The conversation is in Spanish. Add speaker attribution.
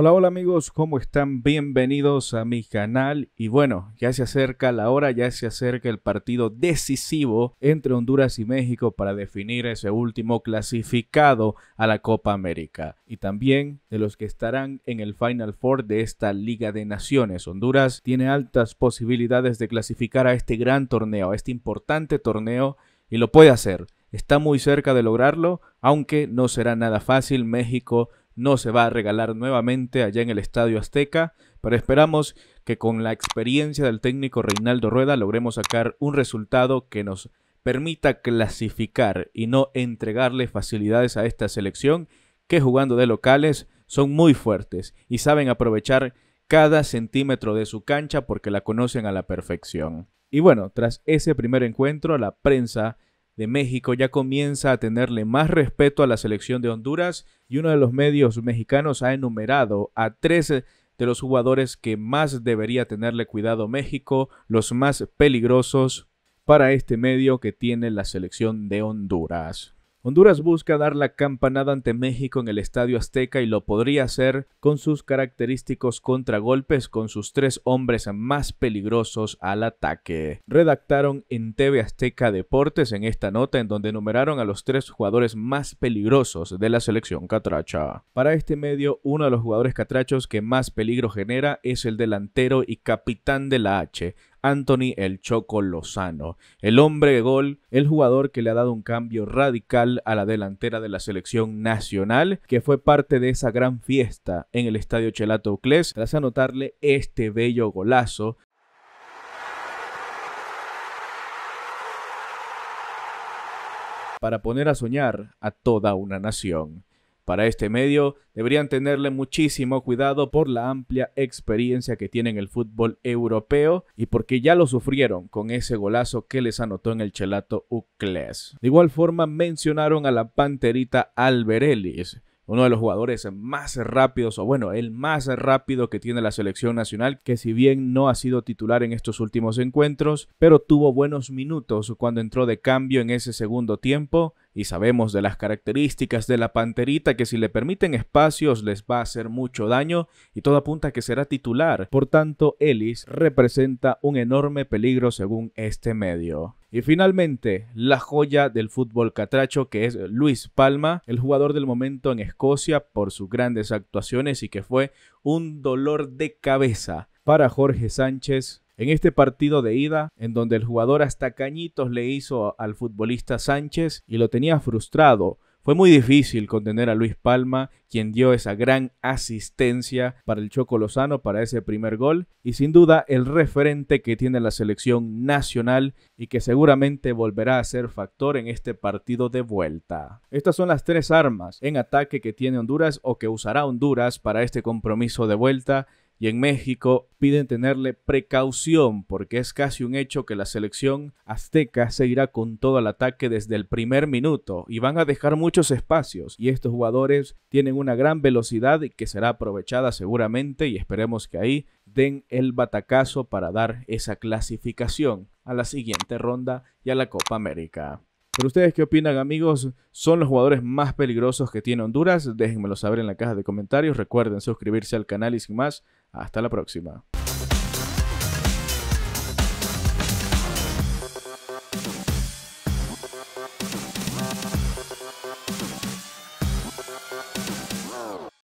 Speaker 1: Hola, hola amigos, ¿cómo están? Bienvenidos a mi canal. Y bueno, ya se acerca la hora, ya se acerca el partido decisivo entre Honduras y México para definir ese último clasificado a la Copa América. Y también de los que estarán en el Final Four de esta Liga de Naciones. Honduras tiene altas posibilidades de clasificar a este gran torneo, a este importante torneo, y lo puede hacer. Está muy cerca de lograrlo, aunque no será nada fácil. México no se va a regalar nuevamente allá en el Estadio Azteca, pero esperamos que con la experiencia del técnico Reinaldo Rueda logremos sacar un resultado que nos permita clasificar y no entregarle facilidades a esta selección que jugando de locales son muy fuertes y saben aprovechar cada centímetro de su cancha porque la conocen a la perfección. Y bueno, tras ese primer encuentro, la prensa de México ya comienza a tenerle más respeto a la selección de Honduras y uno de los medios mexicanos ha enumerado a tres de los jugadores que más debería tenerle cuidado México, los más peligrosos para este medio que tiene la selección de Honduras. Honduras busca dar la campanada ante México en el Estadio Azteca y lo podría hacer con sus característicos contragolpes con sus tres hombres más peligrosos al ataque. Redactaron en TV Azteca Deportes en esta nota en donde enumeraron a los tres jugadores más peligrosos de la selección catracha. Para este medio, uno de los jugadores catrachos que más peligro genera es el delantero y capitán de la H, Anthony El Choco Lozano, el hombre de gol, el jugador que le ha dado un cambio radical a la delantera de la selección nacional, que fue parte de esa gran fiesta en el estadio Chelato Uclés, tras anotarle este bello golazo para poner a soñar a toda una nación para este medio, deberían tenerle muchísimo cuidado por la amplia experiencia que tiene en el fútbol europeo y porque ya lo sufrieron con ese golazo que les anotó en el Chelato Ucles. De igual forma mencionaron a la panterita Alberelis, uno de los jugadores más rápidos, o bueno, el más rápido que tiene la selección nacional, que si bien no ha sido titular en estos últimos encuentros, pero tuvo buenos minutos cuando entró de cambio en ese segundo tiempo y sabemos de las características de la panterita que si le permiten espacios les va a hacer mucho daño y todo apunta que será titular. Por tanto, Ellis representa un enorme peligro según este medio. Y finalmente, la joya del fútbol catracho que es Luis Palma, el jugador del momento en Escocia por sus grandes actuaciones y que fue un dolor de cabeza para Jorge Sánchez en este partido de ida, en donde el jugador hasta cañitos le hizo al futbolista Sánchez y lo tenía frustrado. Fue muy difícil contener a Luis Palma, quien dio esa gran asistencia para el Choco Lozano para ese primer gol y sin duda el referente que tiene la selección nacional y que seguramente volverá a ser factor en este partido de vuelta. Estas son las tres armas en ataque que tiene Honduras o que usará Honduras para este compromiso de vuelta y en México piden tenerle precaución porque es casi un hecho que la selección azteca seguirá con todo el ataque desde el primer minuto y van a dejar muchos espacios y estos jugadores tienen una gran velocidad que será aprovechada seguramente y esperemos que ahí den el batacazo para dar esa clasificación a la siguiente ronda y a la Copa América. Pero ustedes qué opinan amigos, ¿son los jugadores más peligrosos que tiene Honduras? Déjenmelo saber en la caja de comentarios, recuerden suscribirse al canal y sin más, hasta la próxima.